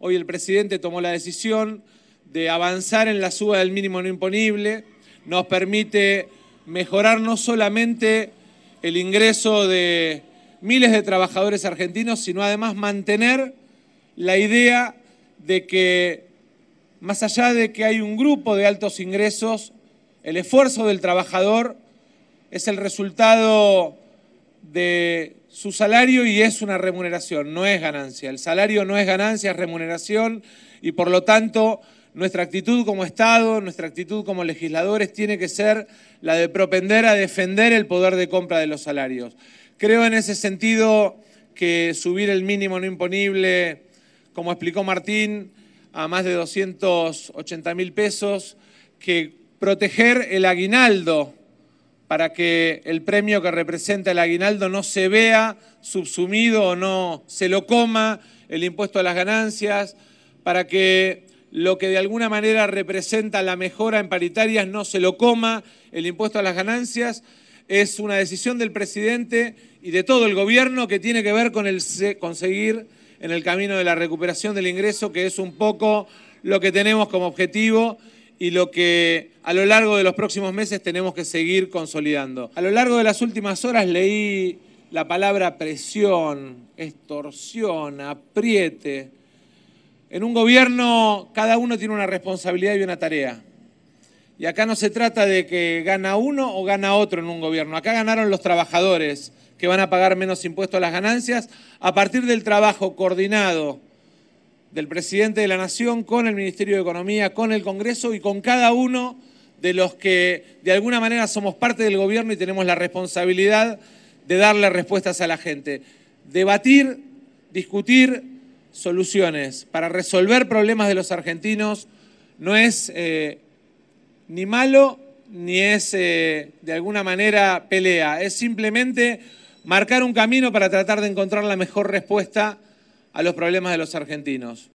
Hoy el presidente tomó la decisión de avanzar en la suba del mínimo no imponible. Nos permite mejorar no solamente el ingreso de miles de trabajadores argentinos, sino además mantener la idea de que, más allá de que hay un grupo de altos ingresos, el esfuerzo del trabajador es el resultado de su salario y es una remuneración, no es ganancia. El salario no es ganancia, es remuneración y por lo tanto nuestra actitud como Estado, nuestra actitud como legisladores tiene que ser la de propender a defender el poder de compra de los salarios. Creo en ese sentido que subir el mínimo no imponible, como explicó Martín, a más de 280 mil pesos, que proteger el aguinaldo para que el premio que representa el aguinaldo no se vea subsumido o no se lo coma el impuesto a las ganancias, para que lo que de alguna manera representa la mejora en paritarias no se lo coma el impuesto a las ganancias, es una decisión del presidente y de todo el gobierno que tiene que ver con el conseguir en el camino de la recuperación del ingreso, que es un poco lo que tenemos como objetivo y lo que a lo largo de los próximos meses tenemos que seguir consolidando. A lo largo de las últimas horas leí la palabra presión, extorsión, apriete. En un gobierno cada uno tiene una responsabilidad y una tarea. Y acá no se trata de que gana uno o gana otro en un gobierno. Acá ganaron los trabajadores que van a pagar menos impuestos a las ganancias a partir del trabajo coordinado del presidente de la Nación con el Ministerio de Economía, con el Congreso y con cada uno de los que de alguna manera somos parte del gobierno y tenemos la responsabilidad de darle respuestas a la gente. Debatir, discutir soluciones para resolver problemas de los argentinos no es eh, ni malo ni es eh, de alguna manera pelea, es simplemente marcar un camino para tratar de encontrar la mejor respuesta a los problemas de los argentinos.